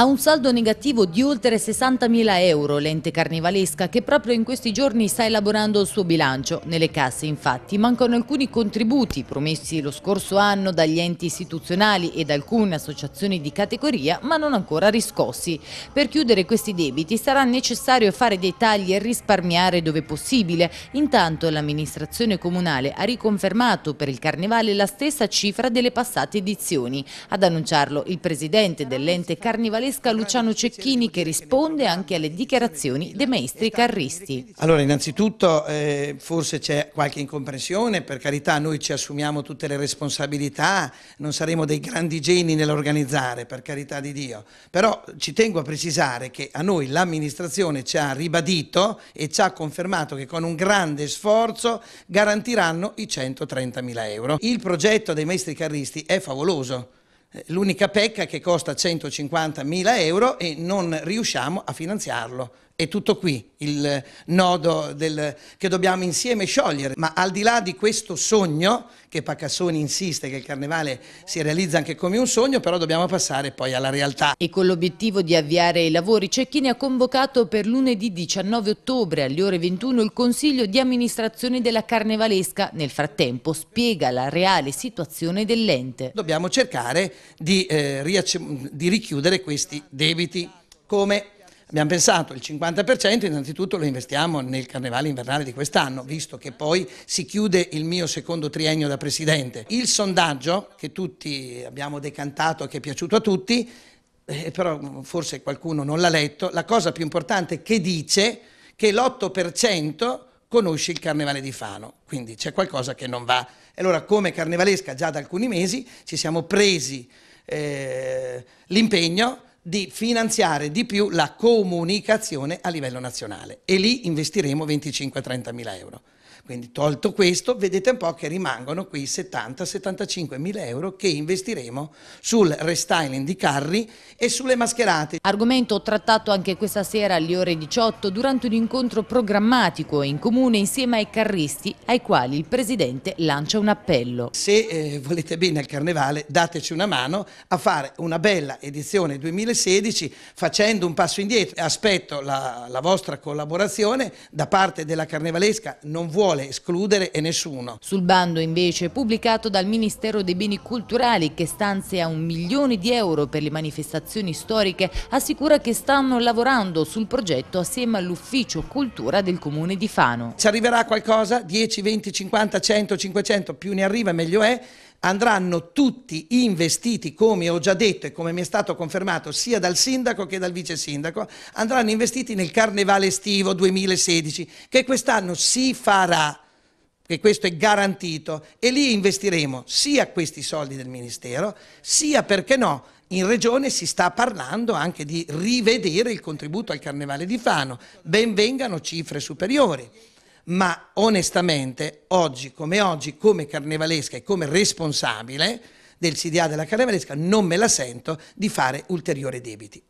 ha un saldo negativo di oltre 60.000 euro l'ente carnivalesca che proprio in questi giorni sta elaborando il suo bilancio. Nelle casse infatti mancano alcuni contributi promessi lo scorso anno dagli enti istituzionali ed alcune associazioni di categoria ma non ancora riscossi. Per chiudere questi debiti sarà necessario fare dei tagli e risparmiare dove possibile. Intanto l'amministrazione comunale ha riconfermato per il carnevale la stessa cifra delle passate edizioni. Ad annunciarlo il presidente dell'ente carnivalesca pesca Luciano Cecchini che risponde anche alle dichiarazioni dei maestri carristi. Allora innanzitutto eh, forse c'è qualche incomprensione, per carità noi ci assumiamo tutte le responsabilità, non saremo dei grandi geni nell'organizzare per carità di Dio, però ci tengo a precisare che a noi l'amministrazione ci ha ribadito e ci ha confermato che con un grande sforzo garantiranno i 130.000 euro. Il progetto dei maestri carristi è favoloso eh, l'unica pecca che costa 150 mila euro e non riusciamo a finanziarlo è tutto qui il nodo del, che dobbiamo insieme sciogliere, ma al di là di questo sogno, che Pacassoni insiste che il carnevale si realizza anche come un sogno, però dobbiamo passare poi alla realtà. E con l'obiettivo di avviare i lavori Cecchini ha convocato per lunedì 19 ottobre alle ore 21 il Consiglio di amministrazione della Carnevalesca. Nel frattempo spiega la reale situazione dell'ente. Dobbiamo cercare di, eh, di richiudere questi debiti. Come? Abbiamo pensato il 50% innanzitutto lo investiamo nel carnevale invernale di quest'anno, visto che poi si chiude il mio secondo triennio da presidente. Il sondaggio che tutti abbiamo decantato e che è piaciuto a tutti, eh, però forse qualcuno non l'ha letto, la cosa più importante è che dice che l'8% conosce il carnevale di Fano, quindi c'è qualcosa che non va. E Allora come carnevalesca già da alcuni mesi ci siamo presi eh, l'impegno di finanziare di più la comunicazione a livello nazionale e lì investiremo 25-30 mila euro. Quindi tolto questo, vedete un po' che rimangono qui 70-75 mila euro che investiremo sul restyling di carri e sulle mascherate. Argomento trattato anche questa sera alle ore 18 durante un incontro programmatico in comune insieme ai carristi ai quali il Presidente lancia un appello. Se eh, volete bene al Carnevale dateci una mano a fare una bella edizione 2016 facendo un passo indietro. Aspetto la, la vostra collaborazione da parte della Carnevalesca, non vuole vuole escludere nessuno. Sul bando invece pubblicato dal Ministero dei Beni Culturali che stanzia un milione di euro per le manifestazioni storiche assicura che stanno lavorando sul progetto assieme all'ufficio cultura del comune di Fano. Ci arriverà qualcosa? 10, 20, 50, 100, 500, più ne arriva meglio è andranno tutti investiti, come ho già detto e come mi è stato confermato sia dal sindaco che dal vice sindaco, andranno investiti nel carnevale estivo 2016 che quest'anno si farà che questo è garantito e lì investiremo sia questi soldi del Ministero, sia perché no, in Regione si sta parlando anche di rivedere il contributo al Carnevale di Fano, ben vengano cifre superiori ma onestamente oggi come oggi, come carnevalesca e come responsabile del CDA della carnevalesca, non me la sento di fare ulteriori debiti.